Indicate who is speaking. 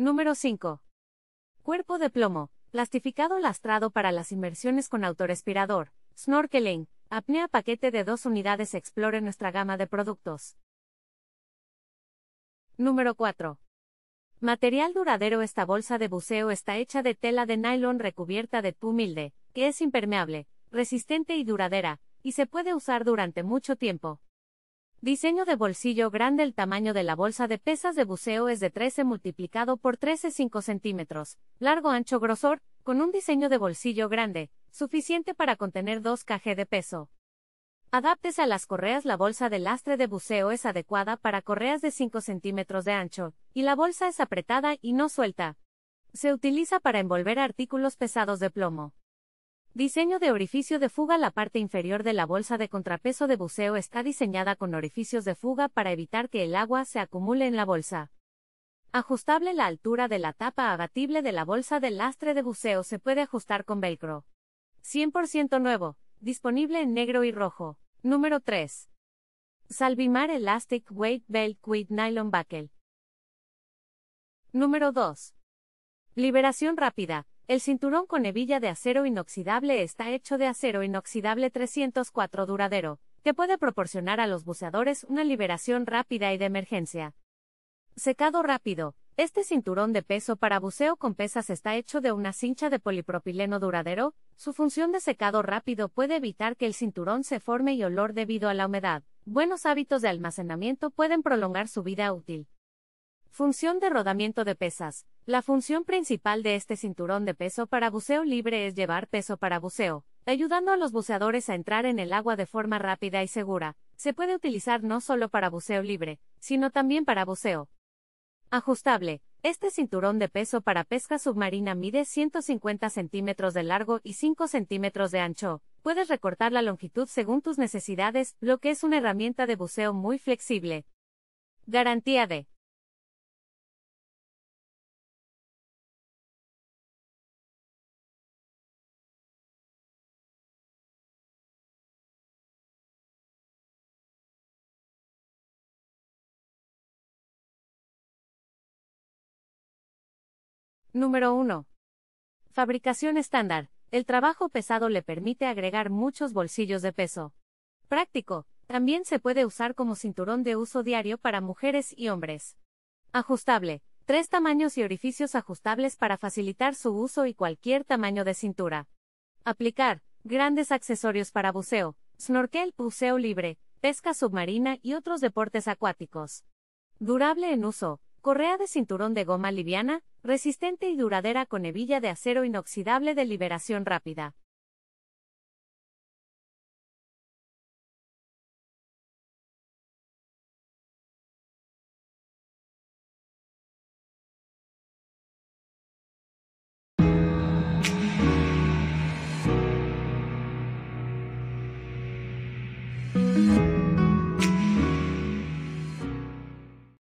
Speaker 1: Número 5. Cuerpo de plomo, plastificado lastrado para las inmersiones con autorespirador, snorkeling, apnea paquete de dos unidades explore nuestra gama de productos. Número 4. Material duradero Esta bolsa de buceo está hecha de tela de nylon recubierta de humilde, que es impermeable, resistente y duradera, y se puede usar durante mucho tiempo. Diseño de bolsillo grande El tamaño de la bolsa de pesas de buceo es de 13 multiplicado por 13 5 centímetros, largo ancho grosor, con un diseño de bolsillo grande, suficiente para contener 2 kg de peso. Adáptese a las correas La bolsa de lastre de buceo es adecuada para correas de 5 centímetros de ancho, y la bolsa es apretada y no suelta. Se utiliza para envolver artículos pesados de plomo. Diseño de orificio de fuga La parte inferior de la bolsa de contrapeso de buceo está diseñada con orificios de fuga para evitar que el agua se acumule en la bolsa. Ajustable la altura de la tapa abatible de la bolsa del lastre de buceo se puede ajustar con velcro. 100% nuevo, disponible en negro y rojo. Número 3. Salvimar Elastic Weight Belt with Nylon Buckle. Número 2. Liberación rápida, el cinturón con hebilla de acero inoxidable está hecho de acero inoxidable 304 duradero, que puede proporcionar a los buceadores una liberación rápida y de emergencia. Secado rápido. Este cinturón de peso para buceo con pesas está hecho de una cincha de polipropileno duradero. Su función de secado rápido puede evitar que el cinturón se forme y olor debido a la humedad. Buenos hábitos de almacenamiento pueden prolongar su vida útil. Función de rodamiento de pesas. La función principal de este cinturón de peso para buceo libre es llevar peso para buceo, ayudando a los buceadores a entrar en el agua de forma rápida y segura. Se puede utilizar no solo para buceo libre, sino también para buceo. Ajustable. Este cinturón de peso para pesca submarina mide 150 centímetros de largo y 5 centímetros de ancho. Puedes recortar la longitud según tus necesidades, lo que es una herramienta de buceo muy flexible. Garantía de Número 1. Fabricación estándar. El trabajo pesado le permite agregar muchos bolsillos de peso. Práctico. También se puede usar como cinturón de uso diario para mujeres y hombres. Ajustable. Tres tamaños y orificios ajustables para facilitar su uso y cualquier tamaño de cintura. Aplicar. Grandes accesorios para buceo, snorkel, buceo libre, pesca submarina y otros deportes acuáticos. Durable en uso. Correa de cinturón de goma liviana, resistente y duradera con hebilla de acero inoxidable de liberación rápida.